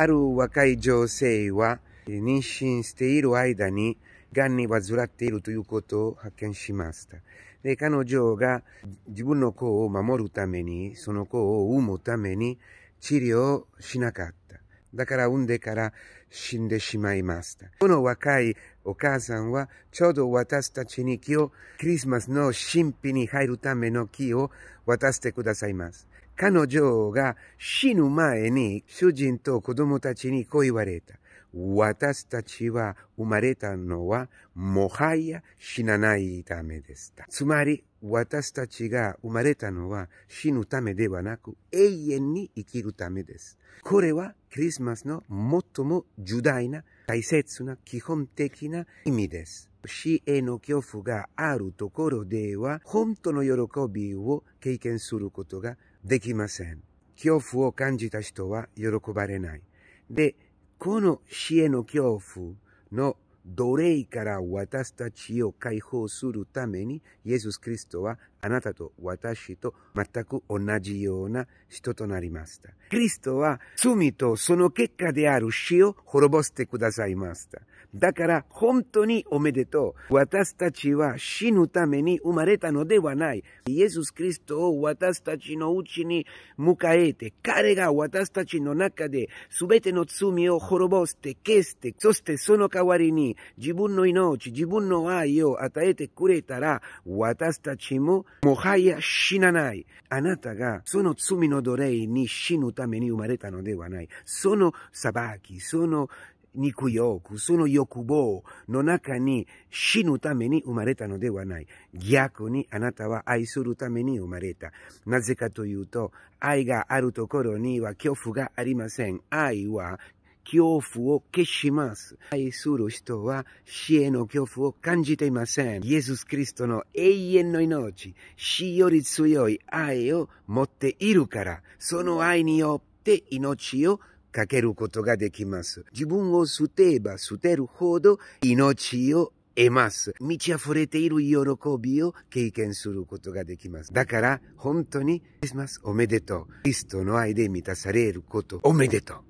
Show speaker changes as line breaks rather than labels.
ある若い女性は、妊娠している間に、癌に患っているということを発見しました。で、彼女が自分の子を守るために、その子を産むために治療しなかった。だから産んでから死んでしまいました。この若いお母さんは、ちょうど私たちに木を、クリスマスの神秘に入るための木を渡してくださいます。彼女が死ぬ前に主人と子供たちにこう言われた。私たちは生まれたのはもはや死なないためでした。つまり私たちが生まれたのは死ぬためではなく永遠に生きるためです。これはクリスマスの最も重大な大切な基本的な意味です。死への恐怖があるところでは本当の喜びを経験することができません。恐怖を感じた人は喜ばれない。で、この死への恐怖の奴隷から私たちを解放するために、イエス・キリストはあなたと私と全く同じような人となりました。キリストは罪とその結果である死を滅ぼしてくださいました。だから本当におめでとう。私たちは死ぬために生まれたのではない。イエス・キリストを私たちのうちに迎えて、彼が私たちの中で全ての罪を滅ぼして、消して、そしてその代わりに自分の命、自分の愛を与えてくれたら、私たちももはや死なない。あなたがその罪の奴隷に死ぬために生まれたのではない。その裁き、その肉欲、その欲望の中に死ぬために生まれたのではない。逆にあなたは愛するために生まれた。なぜかというと、愛があるところには恐怖がありません。愛は恐怖を消します。愛する人は死への恐怖を感じていません。イエス・キリストの永遠の命、死より強い愛を持っているから、その愛によって命をかけることができます。自分を捨てば捨てるほど命を得ます。満ち溢れている喜びを経験することができます。だから、本当に、クリスマスおめでとう。キリストの愛で満たされること、おめでとう。